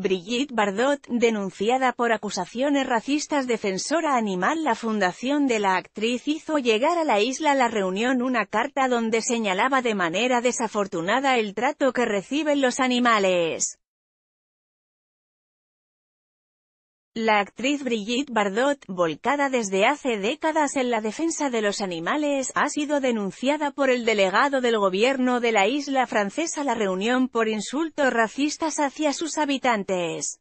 Brigitte Bardot, denunciada por acusaciones racistas defensora animal La fundación de la actriz hizo llegar a la isla La Reunión una carta donde señalaba de manera desafortunada el trato que reciben los animales. La actriz Brigitte Bardot, volcada desde hace décadas en la defensa de los animales, ha sido denunciada por el delegado del gobierno de la isla francesa La Reunión por insultos racistas hacia sus habitantes.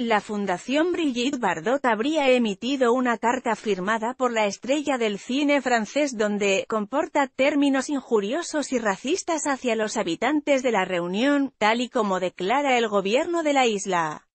La Fundación Brigitte Bardot habría emitido una carta firmada por la estrella del cine francés donde comporta términos injuriosos y racistas hacia los habitantes de la reunión, tal y como declara el gobierno de la isla.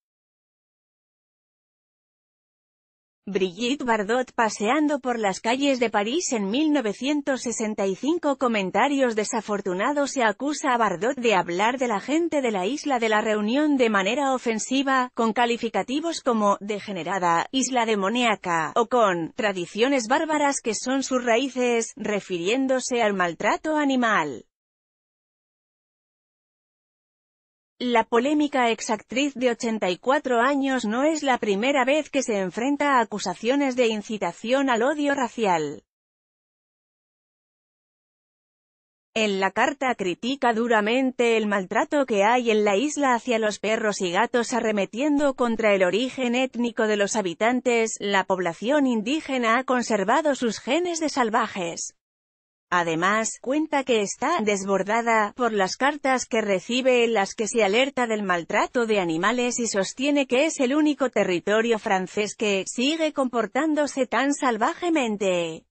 Brigitte Bardot paseando por las calles de París en 1965 Comentarios desafortunados se acusa a Bardot de hablar de la gente de la isla de la Reunión de manera ofensiva, con calificativos como «degenerada», «isla demoníaca» o con «tradiciones bárbaras que son sus raíces», refiriéndose al maltrato animal. La polémica exactriz de 84 años no es la primera vez que se enfrenta a acusaciones de incitación al odio racial. En la carta critica duramente el maltrato que hay en la isla hacia los perros y gatos arremetiendo contra el origen étnico de los habitantes, la población indígena ha conservado sus genes de salvajes. Además, cuenta que está desbordada por las cartas que recibe en las que se alerta del maltrato de animales y sostiene que es el único territorio francés que sigue comportándose tan salvajemente.